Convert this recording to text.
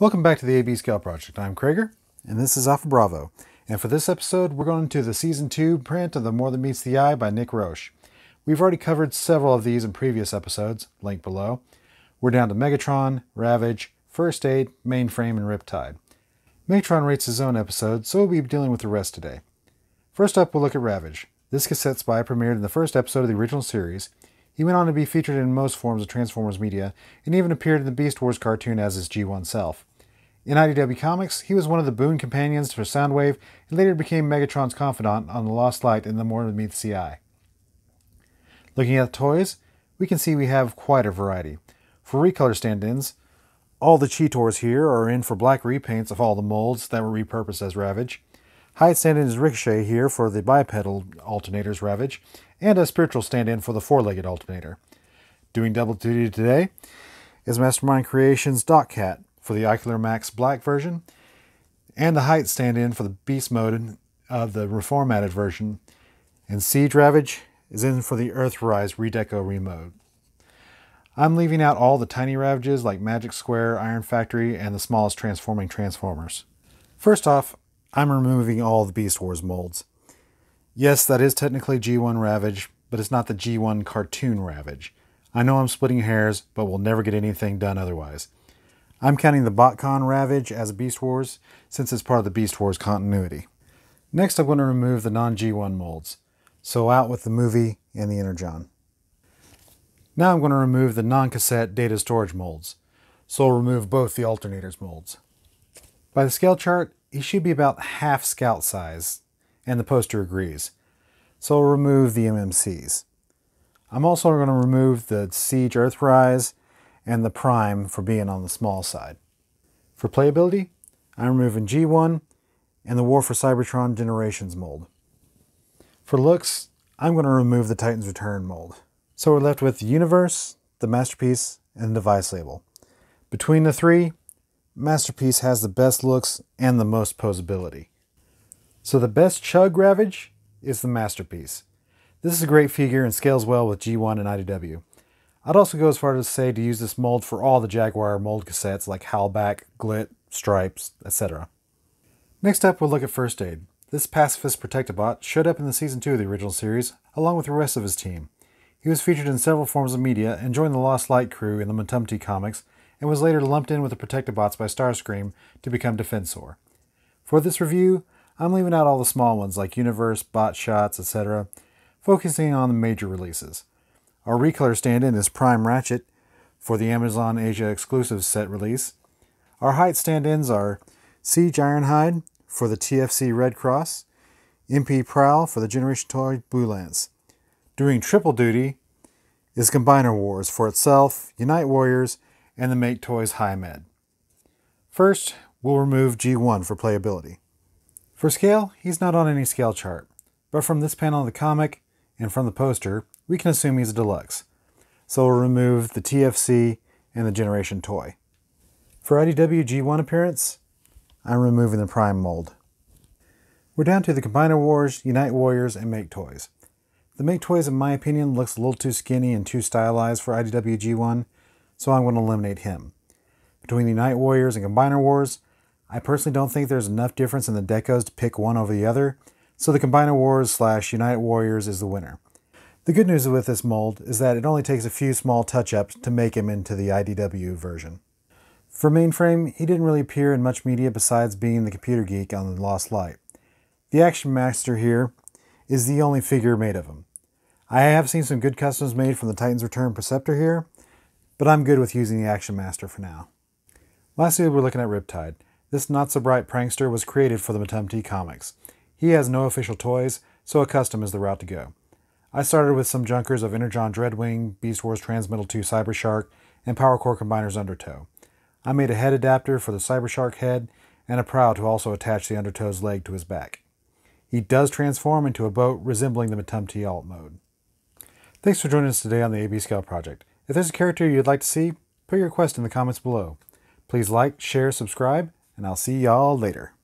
Welcome back to the AB Scale Project. I'm Krager. And this is Alpha Bravo. And for this episode, we're going to the Season 2 print of The More Than Meets the Eye by Nick Roche. We've already covered several of these in previous episodes, link below. We're down to Megatron, Ravage, First Aid, Mainframe, and Riptide. Megatron rates his own episode, so we'll be dealing with the rest today. First up, we'll look at Ravage. This cassette spy premiered in the first episode of the original series. He went on to be featured in most forms of Transformers media, and even appeared in the Beast Wars cartoon as his G1 self. In IDW Comics, he was one of the boon companions for Soundwave and later became Megatron's confidant on The Lost Light and The Morning Meets the Eye. Looking at the toys, we can see we have quite a variety. For recolor stand-ins, all the Cheetors here are in for black repaints of all the molds that were repurposed as Ravage. Hyatt stand-in is Ricochet here for the bipedal alternator's Ravage, and a spiritual stand-in for the four-legged alternator. Doing double duty today is Mastermind Creations Doc Cat, for the Ocular Max Black version, and the height stand-in for the Beast mode of uh, the reformatted version, and Siege Ravage is in for the Earthrise Redeco remode. I'm leaving out all the tiny ravages like Magic Square, Iron Factory, and the smallest transforming transformers. First off, I'm removing all the Beast Wars molds. Yes, that is technically G1 Ravage, but it's not the G1 cartoon Ravage. I know I'm splitting hairs, but we'll never get anything done otherwise. I'm counting the BotCon Ravage as Beast Wars since it's part of the Beast Wars continuity. Next I'm going to remove the non-G1 molds, so out with the movie and the Energon. Now I'm going to remove the non-cassette data storage molds, so I'll remove both the alternators molds. By the scale chart, he should be about half scout size, and the poster agrees, so I'll remove the MMCs. I'm also going to remove the Siege Earthrise and the prime for being on the small side. For playability, I'm removing G1 and the War for Cybertron Generations mold. For looks, I'm going to remove the Titan's Return mold. So we're left with the Universe, the Masterpiece, and the Device label. Between the three, Masterpiece has the best looks and the most posability. So the best Chug Ravage is the Masterpiece. This is a great figure and scales well with G1 and IDW. I'd also go as far as to say to use this mold for all the Jaguar mold cassettes like Howlback, Glit, Stripes, etc. Next up, we'll look at First Aid. This pacifist bot showed up in the season 2 of the original series, along with the rest of his team. He was featured in several forms of media and joined the Lost Light crew in the Matumti comics, and was later lumped in with the bots by Starscream to become Defensor. For this review, I'm leaving out all the small ones like Universe, Bot Shots, etc., focusing on the major releases. Our recolor stand-in is Prime Ratchet for the Amazon Asia exclusive set release. Our height stand-ins are Siege Ironhide for the TFC Red Cross, MP Prowl for the Generation Toy Blue Lance. Doing triple duty is Combiner Wars for itself, Unite Warriors, and the Mate Toys High Med. First, we'll remove G1 for playability. For scale, he's not on any scale chart, but from this panel of the comic and from the poster, we can assume he's a deluxe. So we'll remove the TFC and the generation toy. For IDW G1 appearance, I'm removing the prime mold. We're down to the Combiner Wars, Unite Warriors, and Make Toys. The Make Toys, in my opinion, looks a little too skinny and too stylized for IDW G1, so I'm going to eliminate him. Between the Unite Warriors and Combiner Wars, I personally don't think there's enough difference in the decos to pick one over the other, so the Combiner Wars slash Unite Warriors is the winner. The good news with this mold is that it only takes a few small touch-ups to make him into the IDW version. For Mainframe, he didn't really appear in much media besides being the computer geek on The Lost Light. The Action Master here is the only figure made of him. I have seen some good customs made from the Titan's Return Perceptor here, but I'm good with using the Action Master for now. Lastly, we're looking at Riptide. This not-so-bright prankster was created for the Matumti comics. He has no official toys, so a custom is the route to go. I started with some junkers of Energon Dreadwing, Beast Wars Transmittal 2 Cybershark, and Power Core Combiner's Undertow. I made a head adapter for the Cybershark head and a prow to also attach the Undertow's leg to his back. He does transform into a boat resembling the Matumti alt mode. Thanks for joining us today on the AB Scale Project. If there's a character you'd like to see, put your request in the comments below. Please like, share, subscribe, and I'll see y'all later.